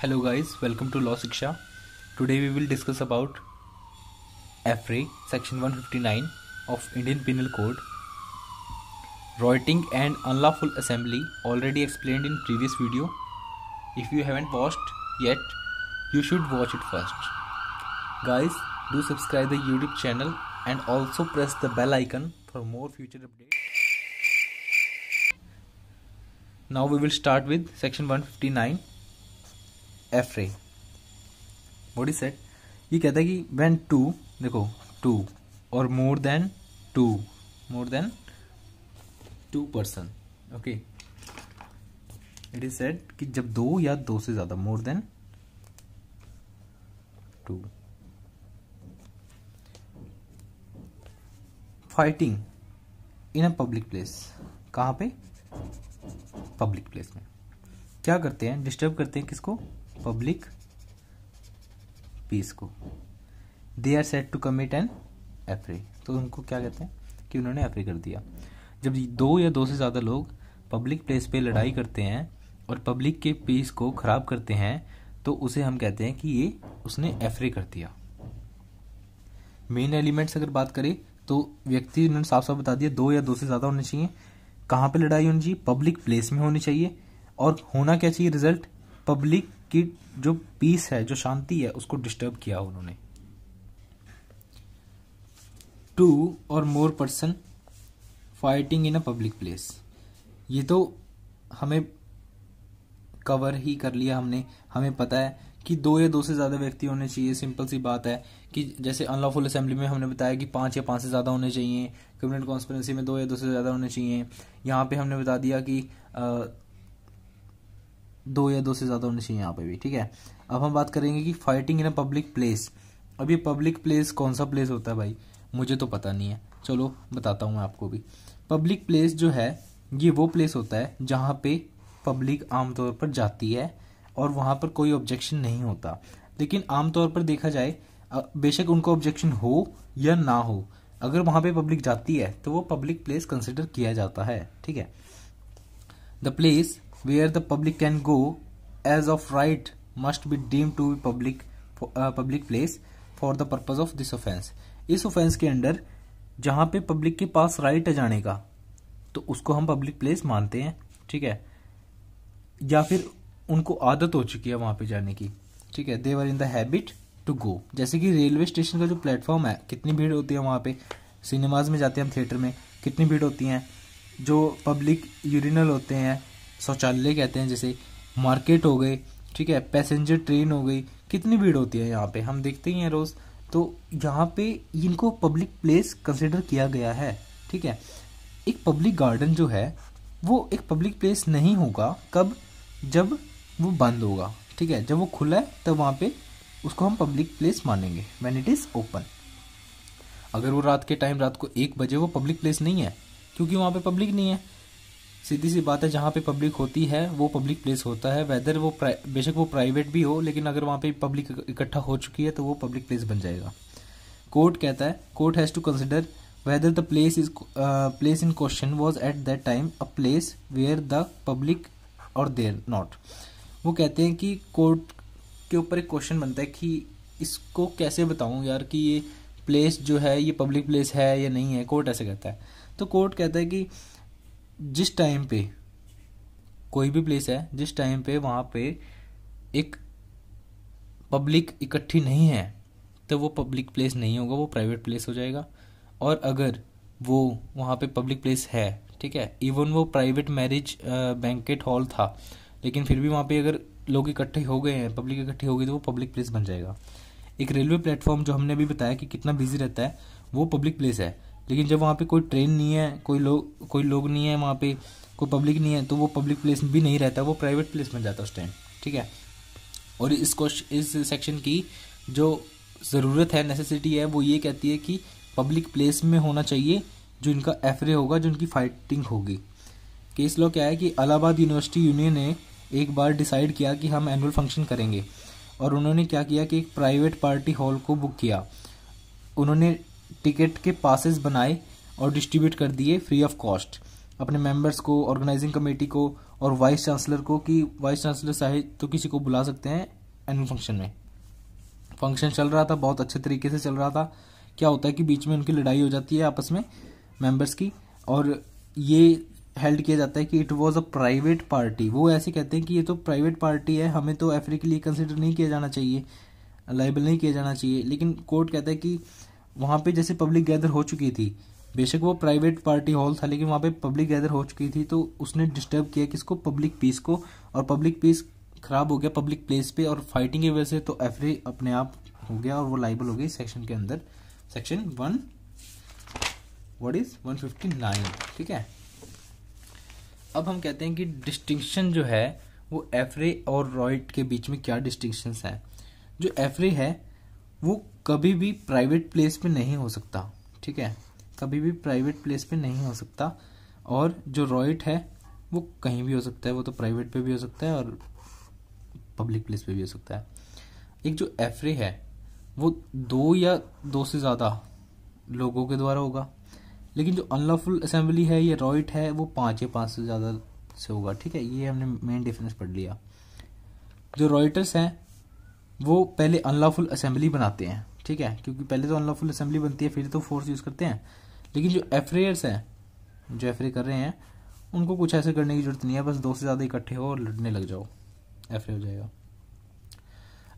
Hello guys, welcome to Law Siksha. Today we will discuss about AFRAE section 159 of Indian Penal Code. Rioting and unlawful assembly already explained in previous video. If you haven't watched yet, you should watch it first. Guys, do subscribe the YouTube channel and also press the bell icon for more future updates. Now we will start with section 159 affray is said ये कहता है कि when two देखो two or more than two more than two person okay it is said कि जब दो या दो से ज्यादा more than two fighting in a public place कहां पे पब्लिक प्लेस में क्या करते हैं डिस्टर्ब करते हैं किसको पब्लिक पीस को they are said to commit an affray तो उनको क्या कहते हैं कि उन्होंने एफरे कर दिया जब दो या दो से ज़्यादा लोग पब्लिक प्लेस पे लड़ाई करते हैं और पब्लिक के पीस को ख़राब करते हैं तो उसे हम कहते हैं कि ये उसने एफरे कर दिया मेन एलिमेंट्स अगर बात करें तो व्यक्ति उन्होंने साफ साफ बता दिया दो या दो से ज़्यादा होने चाहिए कहाँ पे लड़ाई होनी चाहिए पब्लिक प्लेस में होनी चाहिए और होना क्या चाहिए रिजल्ट पब्लिक कि जो पीस है जो शांति है उसको डिस्टर्ब किया उन्होंने two or more person fighting in a public place ये तो हमें कवर ही कर लिया हमने हमें पता है कि दो या दो से ज़्यादा व्यक्ति होने चाहिए सिंपल सी बात है कि जैसे अनलॉफुल असेंबली में हमने बताया कि पांच या पांच से ज़्यादा होने चाहिए कैबिनेट कॉन्स्परेंसी में दो या दो से ज़्यादा होने चाहिए यहाँ पे हमने बता दिया कि दो या दो से ज़्यादा होने चाहिए यहाँ पे भी ठीक है अब हम बात करेंगे कि fighting in a public place अब ये पब्लिक प्लेस कौन सा प्लेस होता है भाई मुझे तो पता नहीं है चलो बताता हूँ मैं आपको भी पब्लिक प्लेस जो है ये वो प्लेस होता है जहाँ पे पब्लिक आमतौर पर जाती है और वहाँ पर कोई ऑब्जेक्शन नहीं होता लेकिन आमतौर पर देखा जाए बेशक उनको ऑब्जेक्शन हो या ना हो अगर वहाँ पे पब्लिक जाती है तो वो पब्लिक प्लेस कंसिडर किया जाता है ठीक है the place where the public can go as of right must be deemed to be public uh, public place for the purpose of this offence इस ऑफेंस के अंडर जहां पे पब्लिक के पास राइट है जाने का तो उसको हम पब्लिक प्लेस मानते हैं ठीक है या फिर उनको आदत हो चुकी है वहां पे जाने की ठीक है they're in the habit to go जैसे कि रेलवे स्टेशन का जो प्लेटफॉर्म है कितनी भीड़ होती है वहाँ पे सिनेमाज में जाते हैं हम थिएटर में कितनी भीड़ होती हैं जो पब्लिक यूरिनल होते हैं शौचालय कहते हैं जैसे मार्केट हो गए ठीक है पैसेंजर ट्रेन हो गई कितनी भीड़ होती है यहाँ पे हम देखते ही हैं रोज़ तो यहाँ पे इनको पब्लिक प्लेस कंसिडर किया गया है ठीक है एक पब्लिक गार्डन जो है वो एक पब्लिक प्लेस नहीं होगा कब जब वो बंद होगा ठीक है जब वो खुला है तब वहाँ पे उसको हम पब्लिक प्लेस मानेंगे वैन इट इज़ ओपन अगर वो रात के टाइम रात को एक बजे वो पब्लिक प्लेस नहीं है क्योंकि वहाँ पे पब्लिक नहीं है सीधी सी बात है जहाँ पे पब्लिक होती है वो पब्लिक प्लेस होता है वेदर वो बेशक वो प्राइवेट भी हो लेकिन अगर वहाँ पे पब्लिक इकट्ठा हो चुकी है तो वो पब्लिक प्लेस बन जाएगा कोर्ट कहता है court has to consider whether the place is place in question was at that time a place where the public are there not वो कहते हैं कि कोर्ट के ऊपर एक क्वेश्चन बनता है कि इसको कैसे बताऊँ यार कि ये प्लेस जो है ये पब्लिक प्लेस है या नहीं है कोर्ट ऐसे कहता है तो कोर्ट कहता है कि जिस टाइम पे कोई भी प्लेस है जिस टाइम पे वहाँ पे एक पब्लिक इकट्ठी नहीं है तो वो पब्लिक प्लेस नहीं होगा वो प्राइवेट प्लेस हो जाएगा और अगर वो वहाँ पे पब्लिक प्लेस है ठीक है इवन वो प्राइवेट मैरिज बैंकेट हॉल था लेकिन फिर भी वहाँ पे अगर लोग इकट्ठे हो गए हैं पब्लिक इकट्ठी हो गई तो वो पब्लिक प्लेस बन जाएगा एक रेलवे प्लेटफॉर्म जो हमने अभी बताया कि कितना बिजी रहता है वो पब्लिक प्लेस है लेकिन जब वहाँ पे कोई ट्रेन नहीं है कोई लोग कोई लोग नहीं है वहाँ पे कोई पब्लिक नहीं है तो वो पब्लिक प्लेस भी नहीं रहता वो प्राइवेट प्लेस में जाता उस टाइम ठीक है और इस क्वेश्चन इस सेक्शन की जो ज़रूरत है नेसेसिटी है वो ये कहती है कि पब्लिक प्लेस में होना चाहिए जो इनका एफरे होगा जो इनकी फाइटिंग होगी केस लॉ क्या है कि अलाहाबाद यूनिवर्सिटी यूनियन ने एक बार डिसाइड किया कि हम एनुअल फंक्शन करेंगे और उन्होंने क्या किया कि एक प्राइवेट पार्टी हॉल को बुक किया उन्होंने टिकट के पासिस बनाए और डिस्ट्रीब्यूट कर दिए फ्री ऑफ कॉस्ट अपने मेंबर्स को ऑर्गेनाइजिंग कमेटी को और वाइस चांसलर को कि वाइस चांसलर चाहे तो किसी को बुला सकते हैं एनुअल फंक्शन में फंक्शन चल रहा था बहुत अच्छे तरीके से चल रहा था क्या होता है कि बीच में उनकी लड़ाई हो जाती है आपस में मेंबर्स की और ये हेल्ड किया जाता है कि it was a private party वो ऐसे कहते हैं कि ये तो प्राइवेट पार्टी है हमें तो एफरी के लिए कंसिडर नहीं किया जाना चाहिए लाइबल नहीं किया जाना चाहिए लेकिन कोर्ट कहता है कि वहाँ पे जैसे पब्लिक गैदर हो चुकी थी बेशक वो प्राइवेट पार्टी हॉल था लेकिन वहाँ पे पब्लिक गैदर हो चुकी थी तो उसने डिस्टर्ब किया किसको पब्लिक पीस को और पब्लिक पीस खराब हो गया पब्लिक प्लेस पे और फाइटिंग की वजह से तो एफ अपने आप हो गया और वो लाइबल हो गई सेक्शन के अंदर section one what is one fifty nine ठीक है अब हम कहते हैं कि डिस्टिंक्शन जो है वो एफरे और रॉयट के बीच में क्या डिस्टिंक्शन है जो एफरे है वो कभी भी प्राइवेट प्लेस पे नहीं हो सकता ठीक है कभी भी प्राइवेट प्लेस पे नहीं हो सकता और जो रॉइट है वो कहीं भी हो सकता है वो तो प्राइवेट पे भी हो सकता है और पब्लिक प्लेस पे भी हो सकता है एक जो एफरे है वो दो या दो से ज़्यादा लोगों के द्वारा होगा लेकिन जो अनलॉफुल असेंबली है या रॉइट है वो पाँच या पाँच से ज़्यादा से होगा ठीक है ये हमने मेन डिफरेंस पढ़ लिया जो रॉयटर्स हैं वो पहले अनलॉफुल असेंबली बनाते हैं ठीक है क्योंकि पहले तो अनलॉफुल असेंबली बनती है फिर तो फोर्स यूज़ करते हैं लेकिन जो एफरेयर्स हैं जो एफरे कर रहे हैं उनको कुछ ऐसे करने की जरूरत नहीं है बस दो से ज़्यादा इकट्ठे हो और लड़ने लग जाओ एफरे हो जाएगा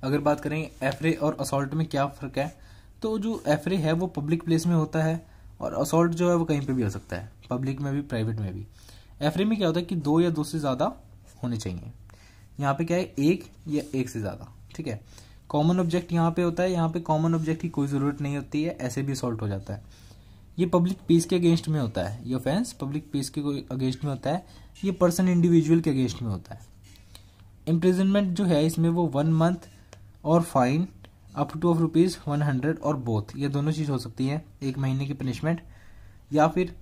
अगर बात करें एफरे और असॉल्ट में क्या फ़र्क है तो जो एफरे है वो पब्लिक प्लेस में होता है और असोल्ट जो है वो कहीं पर भी हो सकता है पब्लिक में भी प्राइवेट में भी एफरे में क्या होता है कि दो या दो से ज़्यादा होने चाहिए यहाँ पे क्या है एक या एक से ज़्यादा ठीक है कॉमन ऑब्जेक्ट यहाँ पे होता है यहाँ पे कॉमन ऑब्जेक्ट की कोई ज़रूरत नहीं होती है ऐसे भी सॉल्ट हो जाता है ये पब्लिक पीस के अगेंस्ट में होता है ये ऑफेंस पब्लिक पीस के अगेंस्ट में होता है ये पर्सन इंडिविजुअल के अगेंस्ट में होता है इम्प्रिजनमेंट जो है इसमें वो one month or fine up to of rupees one hundred or both ये दोनों चीज़ हो सकती है एक महीने की पनिशमेंट या फिर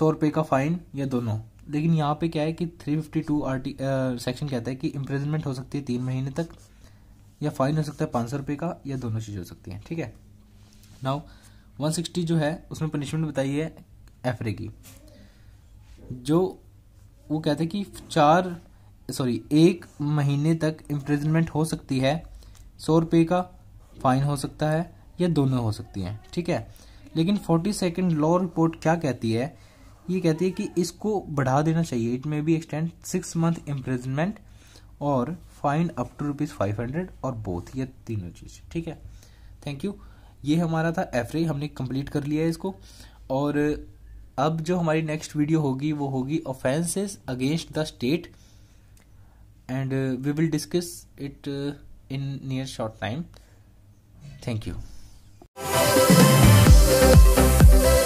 सौ रुपए का फ़ाइन या दोनों लेकिन यहाँ पे क्या है कि three fifty two R T section कहता है कि इम्प्रिजनमेंट हो सकती है तीन महीने तक या फाइन हो सकता है पाँच सौ रुपये का या दोनों चीज़ हो सकती हैं ठीक है नाउ 160 जो है उसमें पनिशमेंट बताई है एफरे की जो वो कहते हैं कि चार सॉरी एक महीने तक इम्प्रिजनमेंट हो सकती है सौ रुपये का फाइन हो सकता है या दोनों हो सकती हैं ठीक है लेकिन फोर्टी सेकेंड लॉ रिपोर्ट क्या कहती है ये कहती है कि इसको बढ़ा देना चाहिए it may be extend six month imprisonment or fine up to rupees five hundred or both ये तीनों चीज़ ठीक है थैंक यू ये हमारा था एफरे हमने कंप्लीट कर लिया है इसको और अब जो हमारी नेक्स्ट वीडियो होगी वो होगी offences against the state and we will discuss it in near short time thank you